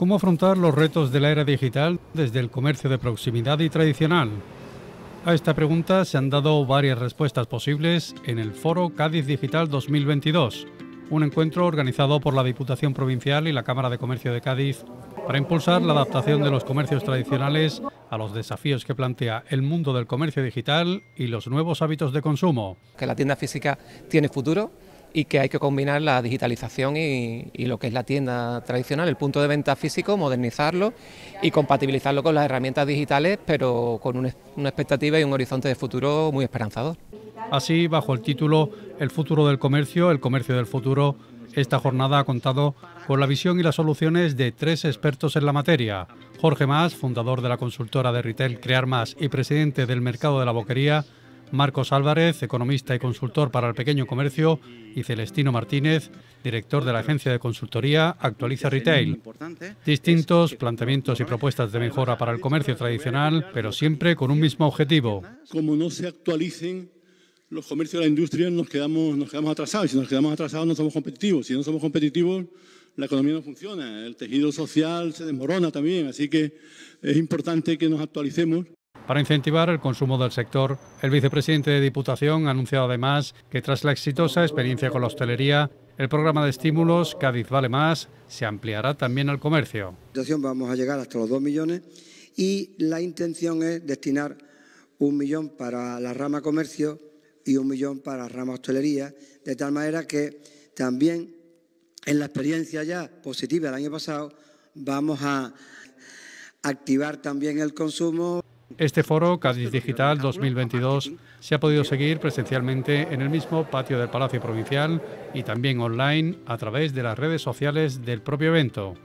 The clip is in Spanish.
¿Cómo afrontar los retos de la era digital desde el comercio de proximidad y tradicional? A esta pregunta se han dado varias respuestas posibles en el Foro Cádiz Digital 2022, un encuentro organizado por la Diputación Provincial y la Cámara de Comercio de Cádiz para impulsar la adaptación de los comercios tradicionales a los desafíos que plantea el mundo del comercio digital y los nuevos hábitos de consumo. Que la tienda física tiene futuro, y que hay que combinar la digitalización y, lo que es la tienda tradicional, el punto de venta físico, modernizarlo y compatibilizarlo con las herramientas digitales, pero con una, una expectativa y un horizonte de futuro muy esperanzador. Así, bajo el título El futuro del comercio, el comercio del futuro, esta jornada ha contado con la visión y las soluciones de tres expertos en la materia. Jorge Más, fundador de la consultora de retail Crear Más y presidente del mercado de la boquería, Marcos Álvarez, economista y consultor para el pequeño comercio, y Celestino Martínez, director de la agencia de consultoría Actualiza Retail. Distintos planteamientos y propuestas de mejora para el comercio tradicional, pero siempre con un mismo objetivo. Como no se actualicen los comercios de la industria, nos quedamos, nos quedamos atrasados. Si nos quedamos atrasados, no somos competitivos. Si no somos competitivos, la economía no funciona. El tejido social se desmorona también. Así que es importante que nos actualicemos. Para incentivar el consumo del sector, el vicepresidente de Diputación ha anunciado además que tras la exitosa experiencia con la hostelería, el programa de estímulos Cádiz Vale Más se ampliará también al comercio. Vamos a llegar hasta los 2 millones y la intención es destinar un millón para la rama comercio y un millón para la rama hostelería, de tal manera que también en la experiencia ya positiva del año pasado vamos a activar también el consumo, este foro Cádiz Digital 2022 se ha podido seguir presencialmente en el mismo patio del Palacio Provincial y también online a través de las redes sociales del propio evento.